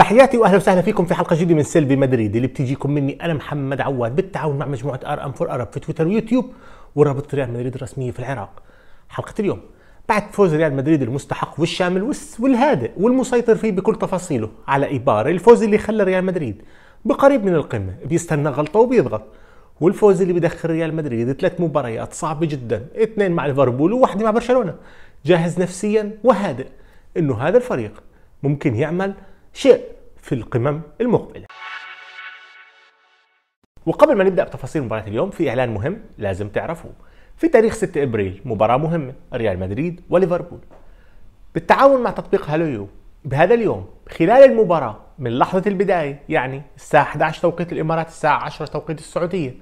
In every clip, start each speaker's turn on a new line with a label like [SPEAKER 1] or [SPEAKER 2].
[SPEAKER 1] تحياتي واهلا وسهلا فيكم في حلقه جديده من سلبي مدريد اللي بتجيكم مني انا محمد عواد بالتعاون مع مجموعه ار ام فور ارب في تويتر ويوتيوب ورابطه ريال مدريد الرسميه في العراق. حلقه اليوم بعد فوز ريال مدريد المستحق والشامل والهادئ والمسيطر فيه بكل تفاصيله على ايبار الفوز اللي خلى ريال مدريد بقريب من القمه بيستنى غلطه وبيضغط والفوز اللي بدخل ريال مدريد ثلاث مباريات صعبه جدا اثنين مع ليفربول وواحده مع برشلونه جاهز نفسيا وهادئ انه هذا الفريق ممكن يعمل شيء في القمم المقبلة وقبل ما نبدأ بتفاصيل مباراة اليوم في إعلان مهم لازم تعرفوه في تاريخ 6 إبريل مباراة مهمة ريال مدريد وليفربول بالتعاون مع تطبيق هالويو بهذا اليوم خلال المباراة من لحظة البداية يعني الساعة 11 توقيت الإمارات الساعة 10 توقيت السعودية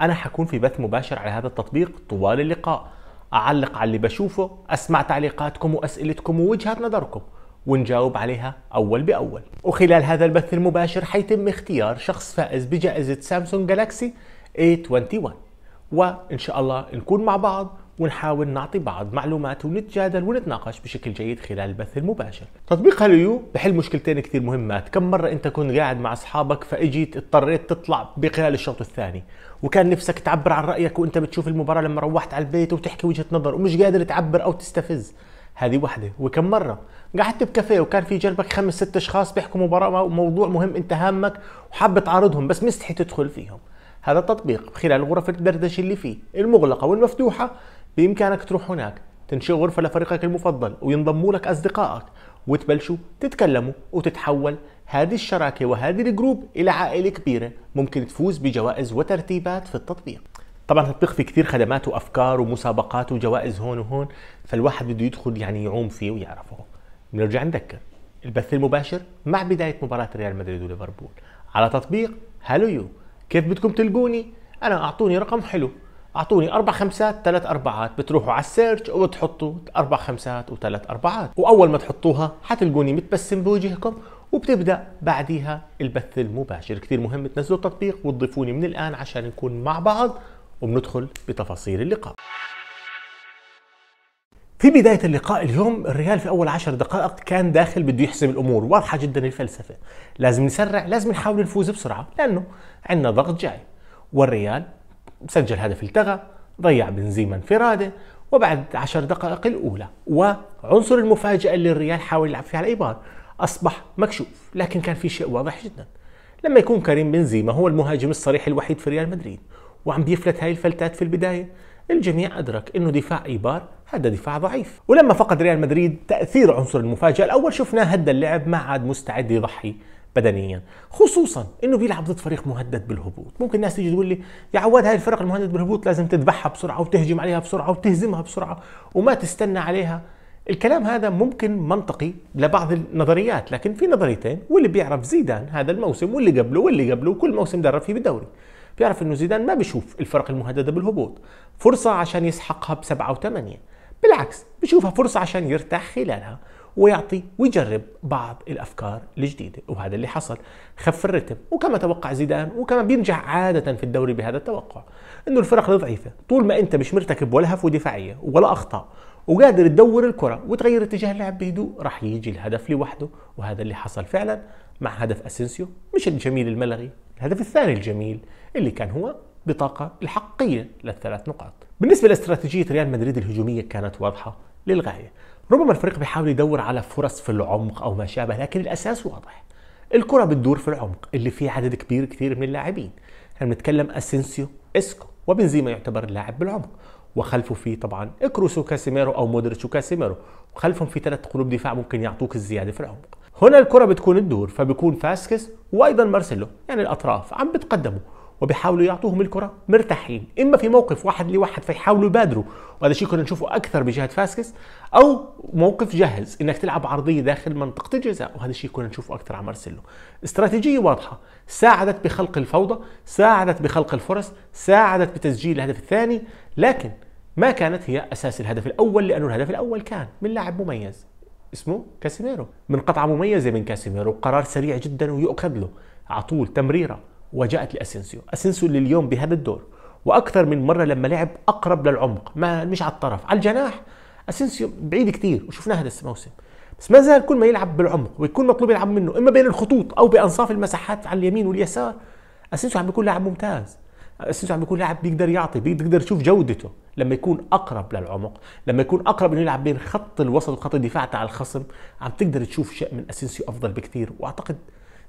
[SPEAKER 1] أنا حكون في بث مباشر على هذا التطبيق طوال اللقاء أعلق على اللي بشوفه أسمع تعليقاتكم وأسئلتكم ووجهات نظركم ونجاوب عليها أول بأول وخلال هذا البث المباشر حيتم اختيار شخص فائز بجائزة سامسونج جالاكسي A21 وإن شاء الله نكون مع بعض ونحاول نعطي بعض معلومات ونتجادل ونتناقش بشكل جيد خلال البث المباشر تطبيق هاليو بحل مشكلتين كثير مهمات كم مرة انت كنت قاعد مع اصحابك فاجيت اضطريت تطلع بخلال الشوط الثاني وكان نفسك تعبر عن رأيك وانت بتشوف المباراة لما روحت على البيت وتحكي وجهة نظر ومش قادر تعبر او تستفز هذه وحده وكم مره قعدت بكافيه وكان في جنبك خمس ست اشخاص بيحكوا مباراه موضوع مهم انت هامك وحاب تعارضهم بس مستحي تدخل فيهم هذا التطبيق خلال غرف الدردشه اللي فيه المغلقه والمفتوحه بامكانك تروح هناك تنشئ غرفه لفريقك المفضل وينضموا لك اصدقائك وتبلشوا تتكلموا وتتحول هذه الشراكه وهذه الجروب الى عائله كبيره ممكن تفوز بجوائز وترتيبات في التطبيق طبعا تطبيق فيه كثير خدمات وافكار ومسابقات وجوائز هون وهون فالواحد بده يدخل يعني يعوم فيه ويعرفه بنرجع نذكر البث المباشر مع بدايه مباراه ريال مدريد وليفربول على تطبيق هالو يو كيف بدكم تلقوني انا اعطوني رقم حلو اعطوني اربع خمسات ثلاث اربعات بتروحوا على السيرش وبتحطوا اربع خمسات وثلاث اربعات واول ما تحطوها حتلقوني متبسم بوجهكم وبتبدا بعديها البث المباشر كثير مهم تنزلوا التطبيق وتضيفوني من الان عشان نكون مع بعض وبندخل بتفاصيل اللقاء في بداية اللقاء اليوم الريال في أول عشر دقائق كان داخل بده يحسم الأمور واضحة جدا الفلسفة لازم نسرع لازم نحاول نفوز بسرعة لأنه عندنا ضغط جاي والريال سجل هدف التغى ضيع بنزيما انفراده وبعد عشر دقائق الأولى وعنصر المفاجأة اللي الريال حاول يلعب فيها الإيبار أصبح مكشوف لكن كان في شيء واضح جدا لما يكون كريم بنزيما هو المهاجم الصريح الوحيد في ريال مدريد وعم بيفلت هاي الفلتات في البداية الجميع أدرك أنه دفاع إيبار هذا دفاع ضعيف ولما فقد ريال مدريد تأثير عنصر المفاجأة الأول شفناه هدى اللعب ما عاد مستعد يضحي بدنيا خصوصا انه بيلعب ضد فريق مهدد بالهبوط ممكن الناس تيجي تقول لي يا عواد هاي الفرق المهدد بالهبوط لازم تذبحها بسرعه وتهجم عليها بسرعه وتهزمها بسرعه وما تستنى عليها الكلام هذا ممكن منطقي لبعض النظريات لكن في نظريتين واللي بيعرف زيدان هذا الموسم واللي قبله واللي قبله وكل موسم درب فيه بالدوري بيعرف انه زيدان ما بيشوف الفرق المهدده بالهبوط فرصه عشان يسحقها بسبعه وثمانيه بالعكس بيشوفها فرصه عشان يرتاح خلالها ويعطي ويجرب بعض الافكار الجديده وهذا اللي حصل خف الرتم وكما توقع زيدان وكما بينجح عاده في الدوري بهذا التوقع انه الفرق الضعيفه طول ما انت مش مرتكب ولا هفوه دفاعيه ولا اخطاء وقادر تدور الكره وتغير اتجاه اللعب بهدوء راح يجي الهدف لوحده وهذا اللي حصل فعلا مع هدف اسينسيو مش الجميل الملغي الهدف الثاني الجميل اللي كان هو بطاقة الحقية للثلاث نقاط بالنسبة لاستراتيجية ريال مدريد الهجومية كانت واضحة للغاية ربما الفريق بيحاول يدور على فرص في العمق أو ما شابه لكن الأساس واضح الكرة بتدور في العمق اللي فيه عدد كبير كثير من اللاعبين احنا بنتكلم اسينسيو اسكو وبنزيما يعتبر اللاعب بالعمق وخلفه في طبعا كروس وكاسيميرو او مودريتش وكاسيميرو وخلفهم في ثلاث قلوب دفاع ممكن يعطوك الزياده في العمق هنا الكره بتكون تدور فبيكون فاسكس وايضا مارسيلو يعني الاطراف عم بتقدموا وبيحاولوا يعطوهم الكره مرتاحين اما في موقف واحد لواحد فيحاولوا يبادروا وهذا الشيء كنا نشوفه اكثر بجهه فاسكس او موقف جاهز انك تلعب عرضيه داخل منطقه الجزاء وهذا الشيء كنا نشوفه اكثر على مارسيلو استراتيجيه واضحه ساعدت بخلق الفوضى ساعدت بخلق الفرص ساعدت بتسجيل الهدف الثاني لكن ما كانت هي اساس الهدف الاول لانه الهدف الاول كان من لاعب مميز اسمه كاسيميرو من قطعه مميزه من كاسيميرو قرار سريع جدا ويؤخذ له على طول تمريره وجاءت لاسينسيو اسينسيو اللي اليوم بهذا الدور واكثر من مره لما لعب اقرب للعمق ما مش على الطرف على الجناح اسينسيو بعيد كثير وشفناها هذا الموسم بس ما زال كل ما يلعب بالعمق ويكون مطلوب يلعب منه اما بين الخطوط او بانصاف المساحات على اليمين واليسار اسينسيو عم بيكون لاعب ممتاز اسينسيو عم بيكون لاعب بيقدر يعطي بيقدر يشوف جودته لما يكون اقرب للعمق لما يكون اقرب انه يلعب بين خط الوسط وخط الدفاع تاع الخصم عم تقدر تشوف شيء من اسينسيو افضل بكثير واعتقد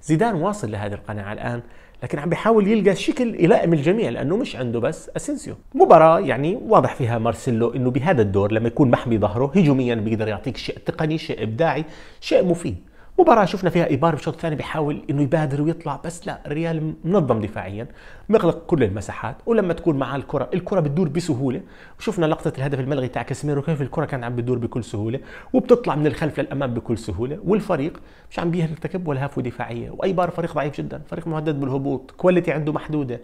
[SPEAKER 1] زيدان واصل لهذه القناعه الان لكن عم بيحاول يلقى شكل يلائم الجميع لانه مش عنده بس اسينسيو مباراه يعني واضح فيها مارسيلو انه بهذا الدور لما يكون محمي ظهره هجوميا بيقدر يعطيك شيء تقني شيء ابداعي شيء مفيد مباراة شفنا فيها إيبار بالشوط الثاني بيحاول إنه يبادر ويطلع بس لا الريال منظم دفاعيا مغلق كل المساحات ولما تكون معاه الكرة الكرة بتدور بسهولة وشفنا لقطة الهدف الملغي تاع كاسيميرو كيف الكرة كانت عم بتدور بكل سهولة وبتطلع من الخلف للأمام بكل سهولة والفريق مش عم بيرتكب ولا هافو دفاعية وإيبار فريق ضعيف جدا فريق مهدد بالهبوط كواليتي عنده محدودة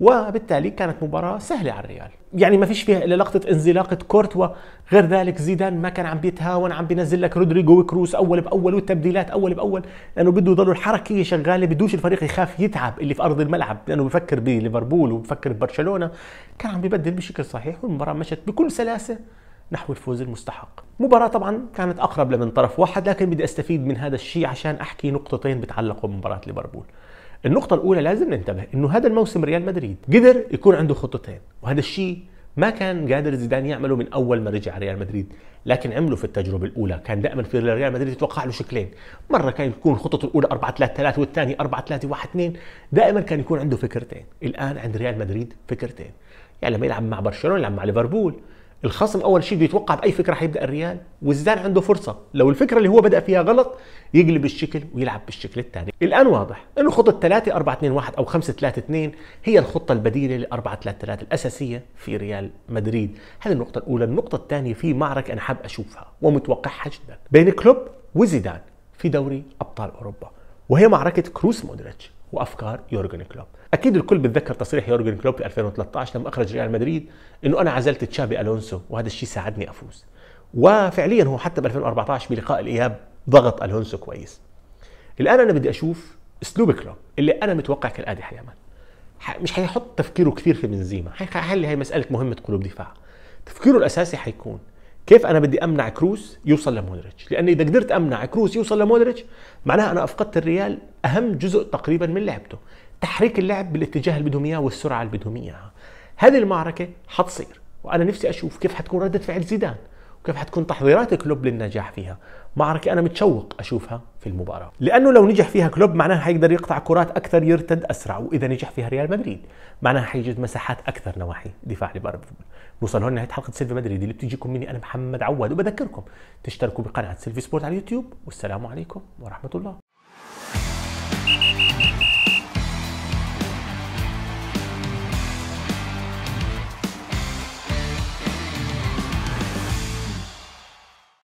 [SPEAKER 1] وبالتالي كانت مباراة سهلة على الريال يعني ما فيش فيها إلا لقطة انزلاقة كورتوا غير ذلك زيدان ما كان عم بيتهاون عم بينزل لك رودريجو وكروس أول بأول والتبديلات أول بأول لأنه بده يضلوا الحركية شغالة بدوش الفريق يخاف يتعب اللي في أرض الملعب لأنه بفكر بليفربول وبفكر ببرشلونة كان عم ببدل بشكل صحيح والمباراة مشت بكل سلاسة نحو الفوز المستحق مباراة طبعا كانت أقرب لمن طرف واحد لكن بدي أستفيد من هذا الشيء عشان أحكي نقطتين بتعلقوا بمباراة ليفربول النقطة الأولى لازم ننتبه إنه هذا الموسم ريال مدريد قدر يكون عنده خطتين وهذا الشيء ما كان قادر زيدان يعمله من اول ما رجع ريال مدريد لكن عمله في التجربه الاولى كان دائما في ريال مدريد يتوقع له شكلين مره كان يكون خطته الاولى 4 3 3 والثانيه 4 3 1 2 دائما كان يكون عنده فكرتين الان عند ريال مدريد فكرتين يعني لما يلعب مع برشلونه يلعب مع ليفربول الخصم اول شيء بده يتوقع باي فكره حيبدا الريال والزان عنده فرصه لو الفكره اللي هو بدا فيها غلط يقلب الشكل ويلعب بالشكل الثاني الان واضح انه خطه 3 4 2 1 او 5 3 2 هي الخطه البديله ل 4 3 3 الاساسيه في ريال مدريد هذه النقطه الاولى النقطه الثانيه في معركه انا حاب اشوفها ومتوقعها جدا بين كلوب وزيدان في دوري ابطال اوروبا وهي معركه كروس مودريتش وافكار يورجن كلوب اكيد الكل بتذكر تصريح يورجن كلوب في 2013 لما اخرج ريال مدريد انه انا عزلت تشابي الونسو وهذا الشيء ساعدني افوز وفعليا هو حتى ب 2014 بلقاء الاياب ضغط الونسو كويس الان انا بدي اشوف اسلوب كلوب اللي انا متوقع كالاتي حيعمل مش حيحط تفكيره كثير في بنزيما حيحل هي مساله مهمه قلوب دفاع تفكيره الاساسي حيكون كيف انا بدي امنع كروس يوصل لمودريتش لاني اذا قدرت امنع كروس يوصل لمودريتش معناها انا افقدت الريال اهم جزء تقريبا من لعبته تحريك اللعب بالاتجاه اللي بدهم اياه والسرعه اللي بدهم اياها هذه المعركه حتصير وانا نفسي اشوف كيف حتكون رده فعل زيدان وكيف حتكون تحضيرات كلوب للنجاح فيها معركة أنا متشوق أشوفها في المباراة لأنه لو نجح فيها كلوب معناها حيقدر يقطع كرات أكثر يرتد أسرع وإذا نجح فيها ريال مدريد معناها حيجد مساحات أكثر نواحي دفاع لبرشلونة نوصل هون نهاية حلقة سيلفي مدريد اللي بتجيكم مني أنا محمد عواد وبذكركم تشتركوا بقناة سيلفي سبورت على اليوتيوب والسلام عليكم ورحمة الله